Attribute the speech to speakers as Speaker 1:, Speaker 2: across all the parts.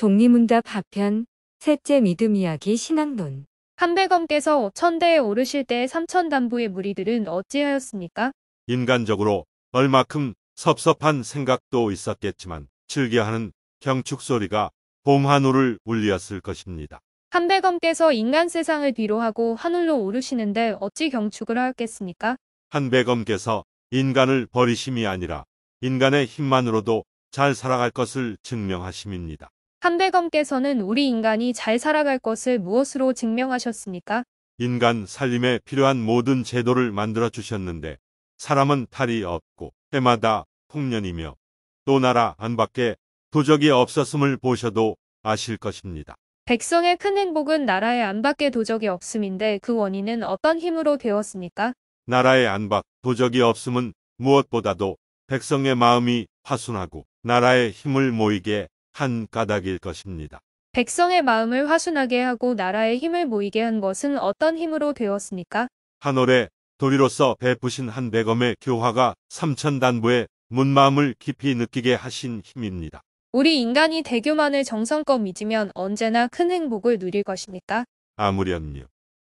Speaker 1: 종리문답 하편 셋째 믿음 이야기 신앙론 한백엄께서 천대에 오르실 때3천단부의 무리들은 어찌하였습니까?
Speaker 2: 인간적으로 얼마큼 섭섭한 생각도 있었겠지만 즐겨하는 경축 소리가 봄하우를 울렸을 것입니다.
Speaker 1: 한백엄께서 인간 세상을 비로하고 하늘로 오르시는데 어찌 경축을 하였겠습니까?
Speaker 2: 한백엄께서 인간을 버리심이 아니라 인간의 힘만으로도 잘 살아갈 것을 증명하심입니다.
Speaker 1: 한백엄께서는 우리 인간이 잘 살아갈 것을 무엇으로 증명하셨습니까?
Speaker 2: 인간 살림에 필요한 모든 제도를 만들어 주셨는데 사람은 탈이 없고 때마다 풍년이며 또 나라 안밖에 도적이 없었음을 보셔도 아실 것입니다.
Speaker 1: 백성의 큰 행복은 나라의 안밖에 도적이 없음인데 그 원인은 어떤 힘으로 되었습니까?
Speaker 2: 나라의 안밖 도적이 없음은 무엇보다도 백성의 마음이 파순하고 나라의 힘을 모이게 한 까닭일 것입니다.
Speaker 1: 백성의 마음을 화순하게 하고 나라의 힘을 모이게 한 것은 어떤 힘으로 되었습니까?
Speaker 2: 한올에 도리로서 베푸신 한백엄의 교화가 삼천단부의 문마음을 깊이 느끼게 하신 힘입니다.
Speaker 1: 우리 인간이 대교만을 정성껏 믿으면 언제나 큰 행복을 누릴 것입니까?
Speaker 2: 아무렴요.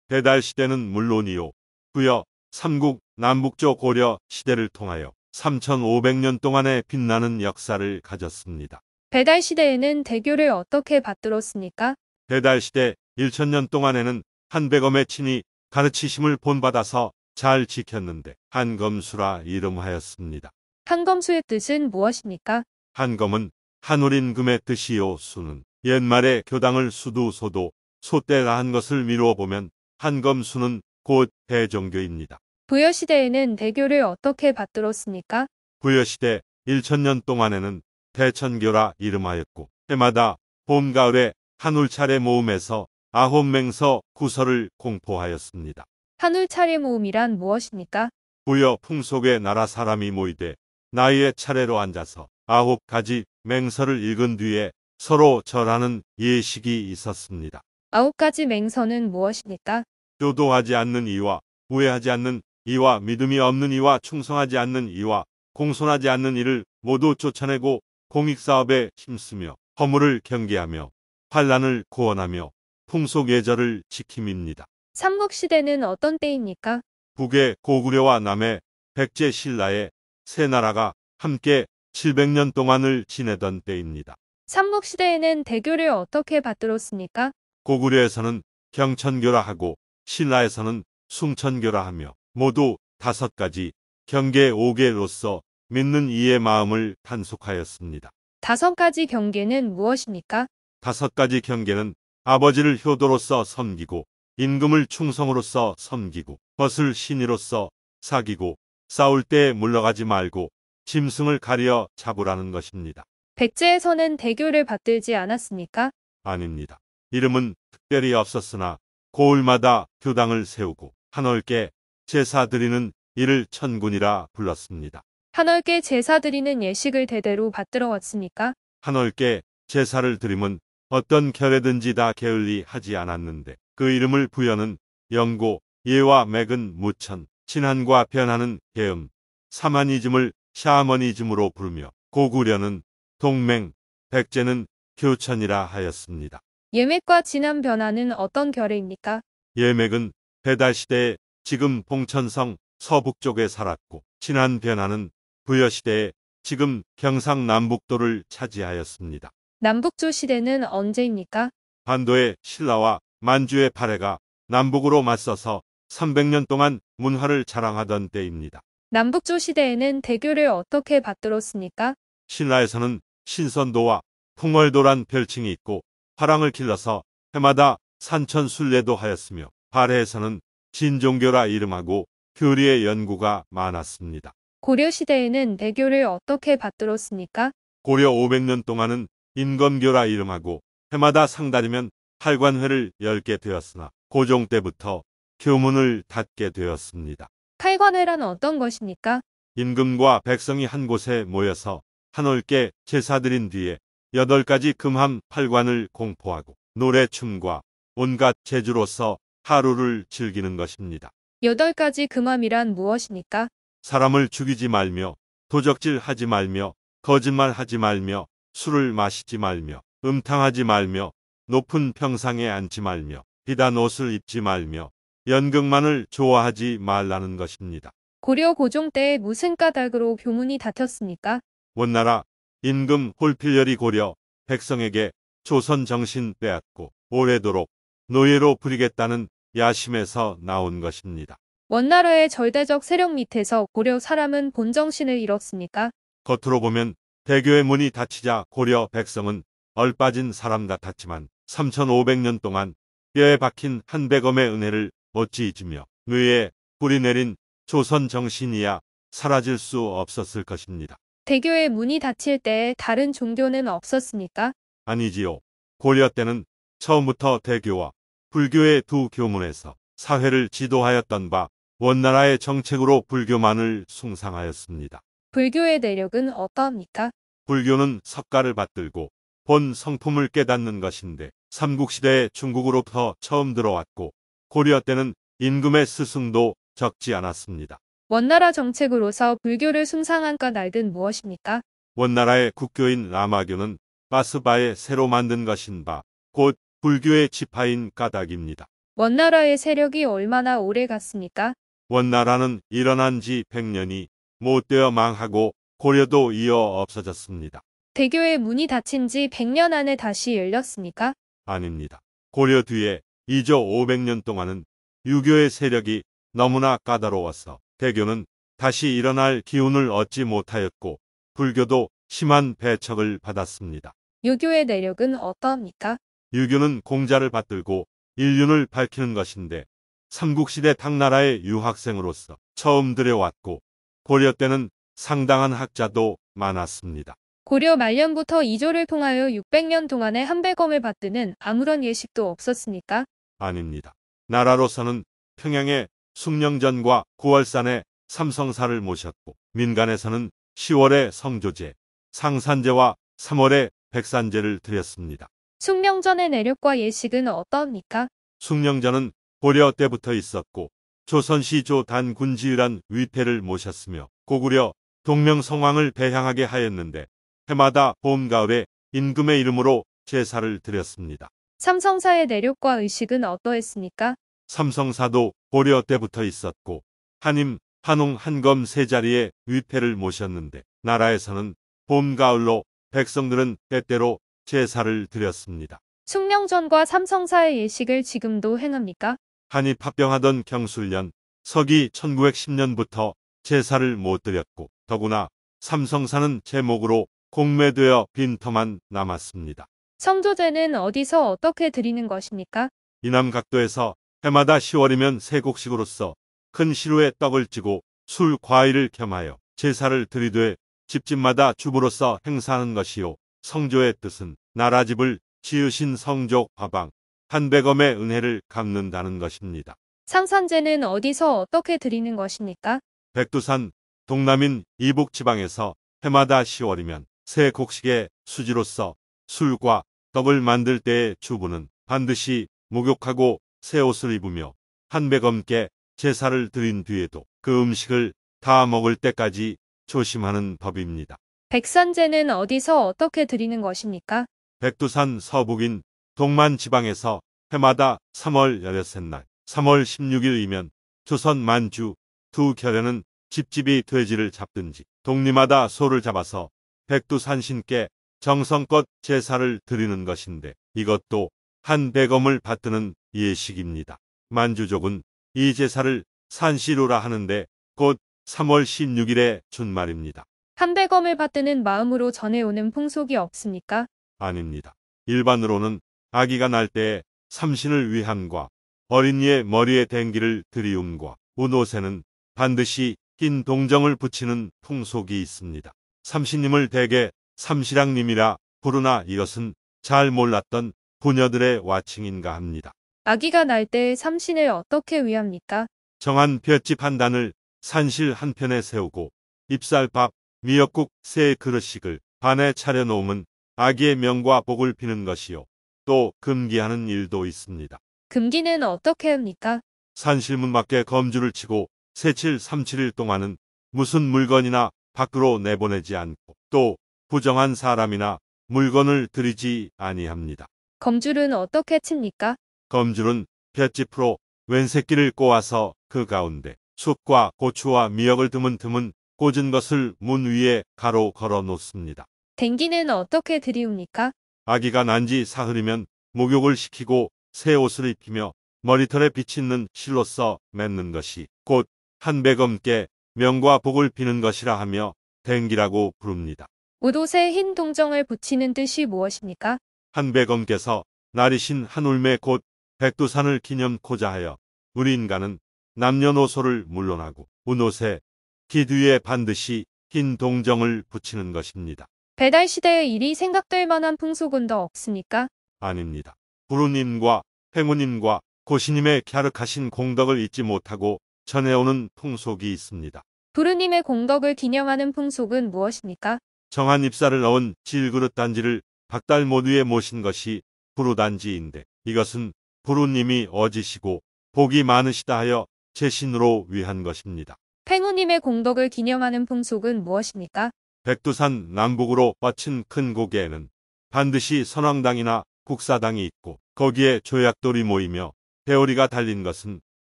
Speaker 2: 배달 시대는 물론이요. 후여 삼국 남북조 고려 시대를 통하여 3500년 동안의 빛나는 역사를 가졌습니다.
Speaker 1: 배달 시대에는 대교를 어떻게 받들었습니까?
Speaker 2: 배달 시대 1천년 동안에는 한백엄의 친이 가르치심을 본받아서 잘 지켰는데 한검수라 이름하였습니다.
Speaker 1: 한검수의 뜻은 무엇입니까?
Speaker 2: 한검은 한울임금의 뜻이요 수는 옛말에 교당을 수도소도 소떼라 한 것을 미루어 보면 한검수는 곧 대종교입니다.
Speaker 1: 부여시대에는 대교를 어떻게 받들었습니까?
Speaker 2: 부여시대 1천년 동안에는 대천교라 이름하였고 해마다 봄 가을에 한울 차례 모음에서 아홉 맹서 구설을 공포하였습니다.
Speaker 1: 한울 차례 모음이란 무엇입니까?
Speaker 2: 부여 풍속의 나라 사람이 모이되 나이에 차례로 앉아서 아홉 가지 맹서를 읽은 뒤에 서로 절하는 예식이 있었습니다.
Speaker 1: 아홉 가지 맹서는 무엇입니까?
Speaker 2: 효도하지 않는 이와 우애하지 않는 이와 믿음이 없는 이와 충성하지 않는 이와 공손하지 않는 이를 모두 쫓아내고 공익사업에 힘쓰며 허물을 경계하며 환란을 구원하며 풍속예절을 지킴입니다.
Speaker 1: 삼국시대는 어떤 때입니까?
Speaker 2: 북의 고구려와 남의 백제신라의 세 나라가 함께 700년 동안을 지내던 때입니다.
Speaker 1: 삼국시대에는 대교를 어떻게 받들었습니까?
Speaker 2: 고구려에서는 경천교라 하고 신라에서는 숭천교라 하며 모두 다섯 가지 경계 5개로서 믿는 이의 마음을 단속하였습니다.
Speaker 1: 다섯 가지 경계는 무엇입니까?
Speaker 2: 다섯 가지 경계는 아버지를 효도로서 섬기고 임금을 충성으로서 섬기고 벗을 신의로서 사귀고 싸울 때 물러가지 말고 짐승을 가려 잡으라는 것입니다.
Speaker 1: 백제에서는 대교를 받들지 않았습니까?
Speaker 2: 아닙니다. 이름은 특별히 없었으나 고을마다 교당을 세우고 한월께 제사 드리는 이를 천군이라 불렀습니다.
Speaker 1: 한월께 제사 드리는 예식을 대대로 받들어 왔습니까
Speaker 2: 한월께 제사를 드림은 어떤 결에든지 다 게을리 하지 않았는데 그 이름을 부여는 영고, 예와 맥은 무천, 친한과 변하는 계음, 사마니즘을 샤머니즘으로 부르며 고구려는 동맹, 백제는 교천이라 하였습니다.
Speaker 1: 예맥과 진한 변화는 어떤 결의입니까?
Speaker 2: 예맥은 배달시대에 지금 봉천성 서북쪽에 살았고 진한 변화는 부여시대에 지금 경상남북도를 차지하였습니다.
Speaker 1: 남북조 시대는 언제입니까?
Speaker 2: 반도의 신라와 만주의 발해가 남북으로 맞서서 300년 동안 문화를 자랑하던 때입니다.
Speaker 1: 남북조 시대에는 대교를 어떻게 받들었습니까?
Speaker 2: 신라에서는 신선도와 풍월도란 별칭이 있고 화랑을 길러서 해마다 산천순례도 하였으며 발해에서는 진종교라 이름하고 교리의 연구가 많았습니다.
Speaker 1: 고려시대에는 대교를 어떻게 받들었습니까?
Speaker 2: 고려 500년 동안은 인건교라 이름하고 해마다 상달이면 팔관회를 열게 되었으나 고종 때부터 교문을 닫게 되었습니다.
Speaker 1: 팔관회란 어떤 것입니까?
Speaker 2: 임금과 백성이 한 곳에 모여서 한올께 제사드린 뒤에 여덟 가지 금함 팔관을 공포하고 노래 춤과 온갖 재주로서 하루를 즐기는 것입니다.
Speaker 1: 여덟 가지 금함이란 무엇입니까?
Speaker 2: 사람을 죽이지 말며 도적질 하지 말며 거짓말 하지 말며 술을 마시지 말며 음탕하지 말며 높은 평상에 앉지 말며 비단 옷을 입지 말며 연극만을 좋아하지 말라는 것입니다.
Speaker 1: 고려 고종 때 무슨 까닭으로 교문이 닫혔습니까?
Speaker 2: 원나라 임금 홀필열이 고려 백성에게 조선 정신 빼앗고 오래도록 노예로 부리겠다는 야심에서 나온 것입니다.
Speaker 1: 원나라의 절대적 세력 밑에서 고려 사람은 본정신을 잃었습니까?
Speaker 2: 겉으로 보면 대교의 문이 닫히자 고려 백성은 얼빠진 사람 같았지만 3500년 동안 뼈에 박힌 한백엄의 은혜를 어찌 잊으며 뇌에 뿌리 내린 조선 정신이야 사라질 수 없었을 것입니다.
Speaker 1: 대교의 문이 닫힐 때에 다른 종교는 없었습니까?
Speaker 2: 아니지요. 고려 때는 처음부터 대교와 불교의 두 교문에서 사회를 지도하였던 바 원나라의 정책으로 불교만을 숭상하였습니다.
Speaker 1: 불교의 내력은 어떠합니까?
Speaker 2: 불교는 석가를 받들고 본 성품을 깨닫는 것인데 삼국시대에 중국으로부터 처음 들어왔고 고려 때는 임금의 스승도 적지 않았습니다.
Speaker 1: 원나라 정책으로서 불교를 숭상한 까날든 무엇입니까?
Speaker 2: 원나라의 국교인 라마교는 마스바에 새로 만든 것인 바곧 불교의 지파인 까닭입니다.
Speaker 1: 원나라의 세력이 얼마나 오래 갔습니까?
Speaker 2: 원나라는 일어난 지 100년이 못되어 망하고 고려도 이어 없어졌습니다.
Speaker 1: 대교의 문이 닫힌 지 100년 안에 다시 열렸습니까?
Speaker 2: 아닙니다. 고려 뒤에 2조 500년 동안은 유교의 세력이 너무나 까다로워서 대교는 다시 일어날 기운을 얻지 못하였고 불교도 심한 배척을 받았습니다.
Speaker 1: 유교의 내력은 어떠합니까?
Speaker 2: 유교는 공자를 받들고 인륜을 밝히는 것인데 삼국시대 당나라의 유학생으로서 처음 들여왔고 고려 때는 상당한 학자도 많았습니다.
Speaker 1: 고려 말년부터 이조를 통하여 600년 동안의 한배검을 받드는 아무런 예식도 없었습니까?
Speaker 2: 아닙니다. 나라로서는 평양의 숙령전과 9월산의 삼성사를 모셨고 민간에서는 10월에 성조제, 상산제와 3월에 백산제를 드렸습니다.
Speaker 1: 숙명전의 내력과 예식은 어떠합니까?
Speaker 2: 숙명전은 고려 때부터 있었고 조선시조 단군지으란 위패를 모셨으며 고구려 동명성왕을 배향하게 하였는데 해마다 봄 가을에 임금의 이름으로 제사를 드렸습니다.
Speaker 1: 삼성사의 내륙과 의식은 어떠했습니까?
Speaker 2: 삼성사도 고려 때부터 있었고 한임, 한홍, 한검 세 자리에 위패를 모셨는데 나라에서는 봄, 가을로 백성들은 때때로 제사를 드렸습니다.
Speaker 1: 숙명전과 삼성사의 예식을 지금도 행합니까?
Speaker 2: 간이 파병하던 경술년 서기 1910년부터 제사를 못 드렸고 더구나 삼성사는 제목으로 공매되어 빈터만 남았습니다.
Speaker 1: 성조제는 어디서 어떻게 드리는 것입니까?
Speaker 2: 이남 각도에서 해마다 10월이면 세곡식으로서 큰 시루에 떡을 찌고 술, 과일을 겸하여 제사를 드리되 집집마다 주부로서 행사하는 것이요. 성조의 뜻은 나라집을 지으신 성조 화방, 3백엄의 은혜를 갚는다는 것입니다.
Speaker 1: 상산제는 어디서 어떻게 드리는 것입니까?
Speaker 2: 백두산 동남인 이북 지방에서 해마다 10월이면 새 곡식의 수지로서 술과 떡을 만들 때의 주부는 반드시 목욕하고 새 옷을 입으며 한백엄께 제사를 드린 뒤에도 그 음식을 다 먹을 때까지 조심하는 법입니다.
Speaker 1: 백산제는 어디서 어떻게 드리는 것입니까?
Speaker 2: 백두산 서북인 동만 지방에서 해마다 3월 13날, 3월 16일이면 조선 만주 두 결에는 집집이 돼지를 잡든지 동리마다 소를 잡아서 백두산 신께 정성껏 제사를 드리는 것인데 이것도 한 백엄을 받드는 예식입니다. 만주족은 이 제사를 산시로라 하는데 곧 3월 16일에 준말입니다.
Speaker 1: 한 백엄을 받드는 마음으로 전해오는 풍속이 없습니까?
Speaker 2: 아닙니다. 일반으로는 아기가 날때 삼신을 위한과 어린이의 머리에 댕기를 들이움과 옷옷에는 반드시 흰 동정을 붙이는 풍속이 있습니다. 삼신님을 대개 삼시랑님이라 부르나 이것은 잘 몰랐던 부녀들의 와칭인가 합니다.
Speaker 1: 아기가 날 때 삼신을 어떻게 위합니까?
Speaker 2: 정한 볏집 한 단을 산실 한편에 세우고 입쌀밥 미역국 세 그릇씩을 반에 차려놓으면 아기의 명과 복을 비는 것이요. 또 금기하는 일도 있습니다.
Speaker 1: 금기는 어떻게 합니까?
Speaker 2: 산실문 밖에 검주를 치고 세칠 삼칠일 동안은 무슨 물건이나 밖으로 내보내지 않고 또 부정한 사람이나 물건을 들이지 아니합니다.
Speaker 1: 검줄은 어떻게 칩니까?
Speaker 2: 검줄은 볏짚으로 왼새끼를 꼬아서 그 가운데 숯과 고추와 미역을 드문드문 꽂은 것을 문 위에 가로 걸어 놓습니다.
Speaker 1: 댕기는 어떻게 들이웁니까?
Speaker 2: 아기가 난 지 사흘이면 목욕을 시키고 새 옷을 입히며 머리털에 비치는 실로 써 맺는 것이 곧 한백엄께 명과 복을 비는 것이라 하며 댕기라고 부릅니다.
Speaker 1: 옷옷에 흰 동정을 붙이는 뜻이 무엇입니까?
Speaker 2: 한백엄께서 날이신 한울매 곧 백두산을 기념코자 하여 우리 인간은 남녀노소를 물러나고 운옷에 기뒤에 반드시 흰 동정을 붙이는 것입니다.
Speaker 1: 배달 시대의 일이 생각될 만한 풍속은 더 없습니까?
Speaker 2: 아닙니다. 구루님과 행우님과 고시님의 갸륵하신 공덕을 잊지 못하고 전해오는 풍속이 있습니다.
Speaker 1: 부루님의 공덕을 기념하는 풍속은 무엇입니까?
Speaker 2: 정한 입사를 넣은 질그릇 단지를 박달 모두에 모신 것이 부루단지인데 이것은 부루님이 어지시고 복이 많으시다 하여 제 신으로 위한 것입니다.
Speaker 1: 팽우님의 공덕을 기념하는 풍속은 무엇입니까?
Speaker 2: 백두산 남북으로 뻗친 큰 고개에는 반드시 선왕당이나 국사당이 있고 거기에 조약돌이 모이며 배오리가 달린 것은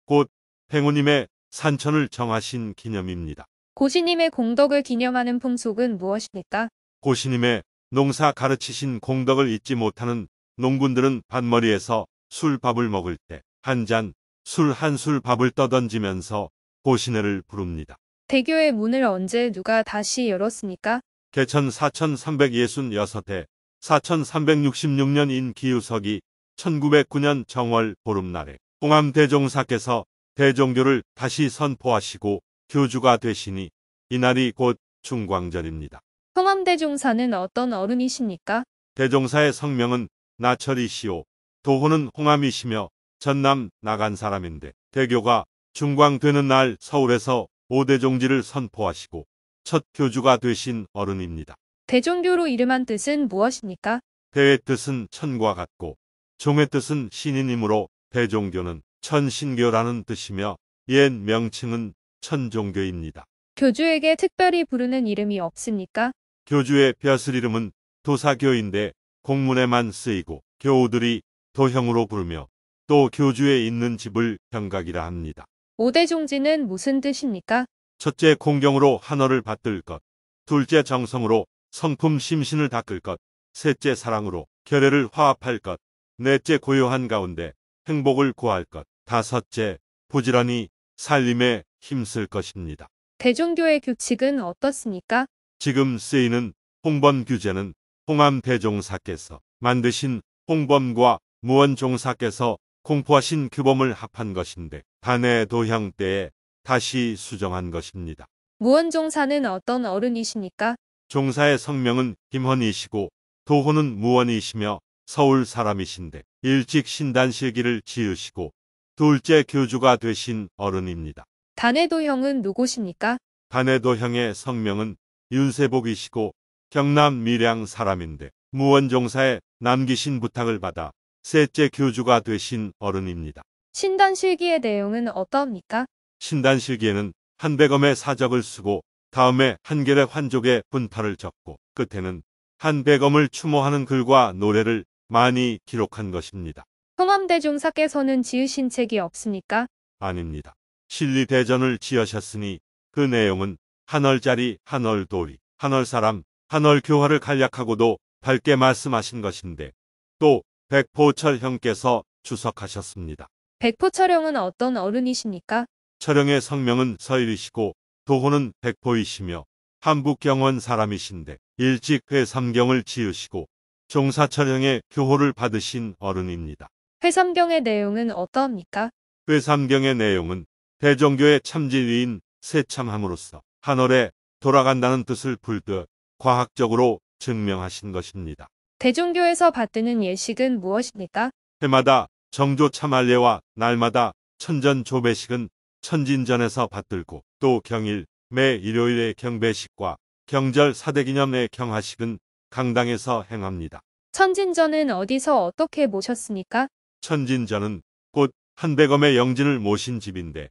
Speaker 2: 곧 행우님의 산천을 정하신 기념입니다.
Speaker 1: 고신님의 공덕을 기념하는 풍속은 무엇입니까?
Speaker 2: 고신님의 농사 가르치신 공덕을 잊지 못하는 농군들은 밭머리에서 술밥을 먹을 때 한 잔, 술 한 술 밥을 떠던지면서 고신네를 부릅니다.
Speaker 1: 대교의 문을 언제 누가 다시 열었습니까?
Speaker 2: 개천 4 3 6 6대 4366년인 기유석이 1909년 정월 보름날에 홍암 대종사께서 대종교를 다시 선포하시고 교주가 되시니 이날이 곧 중광절입니다.
Speaker 1: 홍암 대종사는 어떤 어른이십니까?
Speaker 2: 대종사의 성명은 나철이시오 도호는 홍암이시며 전남 나간 사람인데 대교가 중광되는 날 서울에서 오대종지를 선포하시고 첫 교주가 되신 어른입니다.
Speaker 1: 대종교로 이름한 뜻은 무엇입니까?
Speaker 2: 대의 뜻은 천과 같고 종의 뜻은 신인이므로 대종교는 천신교라는 뜻이며 옛 명칭은 천종교입니다.
Speaker 1: 교주에게 특별히 부르는 이름이 없습니까?
Speaker 2: 교주의 벼슬 이름은 도사교인데 공문에만 쓰이고 교우들이 도형으로 부르며 또 교주에 있는 집을 경각이라 합니다.
Speaker 1: 오대종지는 무슨 뜻입니까?
Speaker 2: 첫째 공경으로 한어를 받들 것. 둘째 정성으로 성품 심신을 닦을 것. 셋째 사랑으로 결애를 화합할 것. 넷째 고요한 가운데 행복을 구할 것. 다섯째 부지런히 살림에 힘쓸 것입니다.
Speaker 1: 대종교의 규칙은 어떻습니까?
Speaker 2: 지금 쓰이는 홍범 규제는 홍암 대종사께서 만드신 홍범과 무원종사께서 공포하신 규범을 합한 것인데 단의 도형 때에 다시 수정한 것입니다.
Speaker 1: 무원종사는 어떤 어른이십니까?
Speaker 2: 종사의 성명은 김헌이시고 도호는 무원이시며 서울 사람이신데 일찍 신단실기를 지으시고 둘째 교주가 되신 어른입니다.
Speaker 1: 단해도 형은 누구십니까?
Speaker 2: 단해도 형의 성명은 윤세복이시고 경남 밀양 사람인데 무원종사에 남기신 부탁을 받아 셋째 교주가 되신 어른입니다.
Speaker 1: 신단실기의 내용은 어떠합니까?
Speaker 2: 신단실기에는 한백엄의 사적을 쓰고 다음에 한결의 환족의 분파를 적고 끝에는 한백엄을 추모하는 글과 노래를 많이 기록한 것입니다.
Speaker 1: 성암대종사께서는 지으신 책이 없습니까?
Speaker 2: 아닙니다. 신리대전을 지으셨으니 그 내용은 한얼짜리한얼도리한얼사람한얼교화를 간략하고도 밝게 말씀하신 것인데 또 백포철 형께서 주석하셨습니다.
Speaker 1: 백포철형은 어떤 어른이십니까?
Speaker 2: 철형의 성명은 서일이시고 도호는 백포이시며 한북경원 사람이신데 일찍 회삼경을 지으시고 종사철형의 교호를 받으신 어른입니다.
Speaker 1: 회삼경의 내용은 어떠합니까?
Speaker 2: 회삼경의 내용은 대종교의 참진위인 세참함으로써 한월에 돌아간다는 뜻을 불듯 과학적으로 증명하신 것입니다.
Speaker 1: 대종교에서 받드는 예식은 무엇입니까?
Speaker 2: 해마다 정조 참할례와 날마다 천전 조배식은 천진전에서 받들고 또 경일 매 일요일의 경배식과 경절 사대기념의 경화식은 강당에서 행합니다.
Speaker 1: 천진전은 어디서 어떻게 모셨습니까?
Speaker 2: 천진전은 곧 한백엄의 영진을 모신 집인데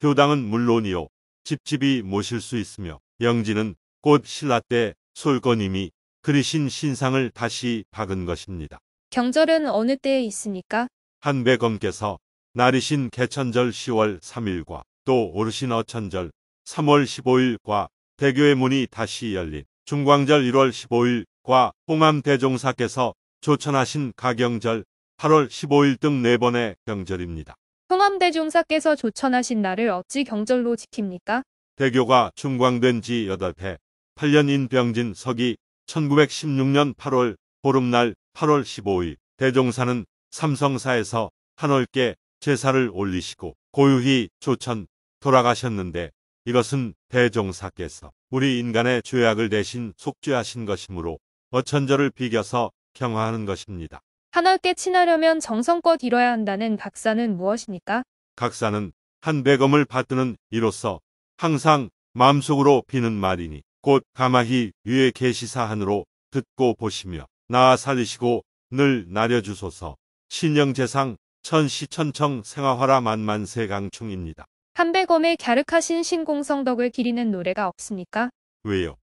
Speaker 2: 교당은 물론이요 집집이 모실 수 있으며 영진은 곧 신라 때 솔거님이 그리신 신상을 다시 박은 것입니다.
Speaker 1: 경절은 어느 때에 있습니까?
Speaker 2: 한백엄께서 날이신 개천절 10월 3일과 또 오르신 어천절 3월 15일과 대교의 문이 다시 열린 중광절 1월 15일과 홍암 대종사께서 조천하신 가경절 8월 15일 등 네 번의 경절입니다.
Speaker 1: 홍암대종사께서 조천하신 날을 어찌 경절로 지킵니까?
Speaker 2: 대교가 중광된 지 8해 8년인 병진 서기 1916년 8월 보름날 8월 15일 대종사는 삼성사에서 한월께 제사를 올리시고 고유히 조천 돌아가셨는데 이것은 대종사께서 우리 인간의 죄악을 대신 속죄하신 것이므로 어천절을 비겨서 경화하는 것입니다.
Speaker 1: 한나께 친하려면 정성껏 이뤄야 한다는 각사는 무엇입니까?
Speaker 2: 각사는 한백검을 받드는 이로서 항상 마음속으로 비는 말이니 곧 가마히 위에 계시사한으로 듣고 보시며 나아 살리시고 늘 나려주소서 신령재상 천시천청 생화화라 만만세 강충입니다.
Speaker 1: 한백엄의 갸륵하신 신공성덕을 기리는 노래가 없습니까?
Speaker 2: 왜요?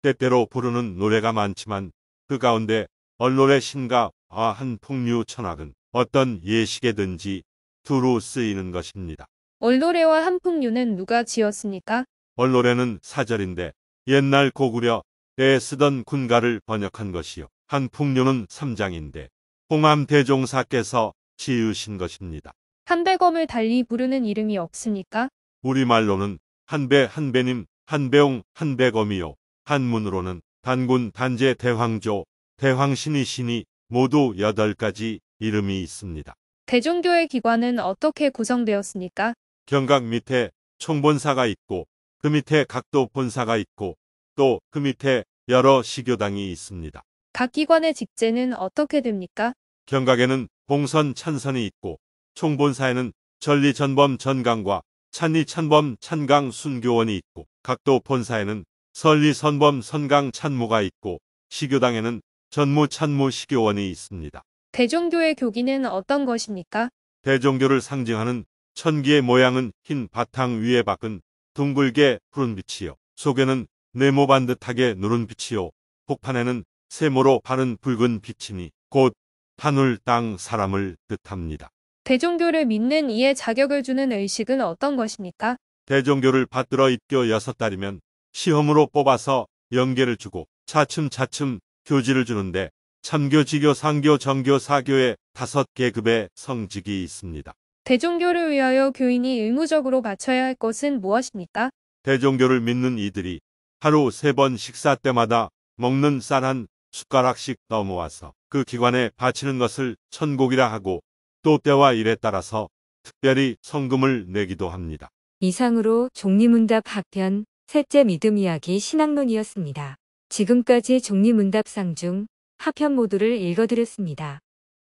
Speaker 2: 때때로 부르는 노래가 많지만 그 가운데 언노래신가아한 풍류 천악은 어떤 예식에든지 두루 쓰이는 것입니다.
Speaker 1: 언노래와 한풍류는 누가 지었습니까?
Speaker 2: 언노래는 사절인데 옛날 고구려에 쓰던 군가를 번역한 것이요. 한풍류는 3장인데 홍암대종사께서 지으신 것입니다.
Speaker 1: 한배검을 달리 부르는 이름이 없습니까?
Speaker 2: 우리말로는 한배 한배님, 한배옹, 한배검이요. 한문으로는 단군, 단제, 대황조, 대황신이신이 모두 8가지 이름이 있습니다.
Speaker 1: 대종교의 기관은 어떻게 구성되었습니까?
Speaker 2: 경각 밑에 총본사가 있고 그 밑에 각도 본사가 있고 또 그 밑에 여러 시교당이 있습니다.
Speaker 1: 각 기관의 직제는 어떻게 됩니까?
Speaker 2: 경각에는 봉선 찬선이 있고 총본사에는 전리전범 전강과 찬리찬범 찬강 순교원이 있고 각도 본사에는 설리선범 선강 찬무가 있고 시교당에는 전무 찬무 시교원이 있습니다.
Speaker 1: 대종교의 교기는 어떤 것입니까?
Speaker 2: 대종교를 상징하는 천기의 모양은 흰 바탕 위에 박은 둥글게 푸른 빛이요. 속에는 네모 반듯하게 누른 빛이요. 복판에는 세모로 바른 붉은 빛이니 곧 하늘 땅 사람을 뜻합니다.
Speaker 1: 대종교를 믿는 이에 자격을 주는 의식은 어떤 것입니까?
Speaker 2: 대종교를 받들어 입교 여섯 달이면 시험으로 뽑아서 연계를 주고 차츰차츰 교지를 주는데 참교, 지교, 상교, 정교, 사교의 다섯 계급의 성직이 있습니다.
Speaker 1: 대종교를 위하여 교인이 의무적으로 바쳐야 할 것은 무엇입니까?
Speaker 2: 대종교를 믿는 이들이 하루 세 번 식사 때마다 먹는 쌀 한 숟가락씩 넘어와서그 기관에 바치는 것을 천곡이라 하고 또 때와 일에 따라서 특별히 성금을 내기도 합니다.
Speaker 3: 이상으로 종리문답 학편 셋째 믿음 이야기 신학론이었습니다. 지금까지 종리문답상 중학편 모두를 읽어드렸습니다.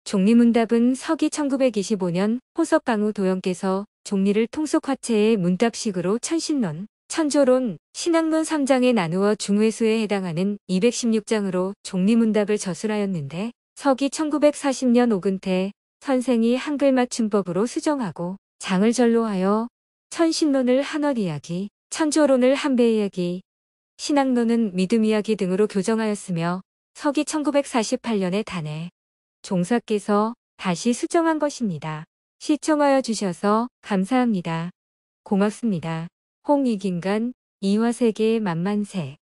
Speaker 3: 종리문답은 서기 1925년 호석방우 도영께서 종리를 통속화체의 문답식으로 천신론, 천조론, 신학문 3장에 나누어 중회수에 해당하는 216장으로 종리문답을 저술하였는데 서기 1940년 오근태 선생이 한글 맞춤법으로 수정하고 장을 절로하여 천신론을 한월 이야기, 천조론을 한배 이야기, 신학론은 믿음 이야기 등으로 교정하였으며 서기 1948년에 단해 종사께서 다시 수정한 것입니다. 시청하여 주셔서 감사합니다. 고맙습니다. 홍익인간 이화세계 만만세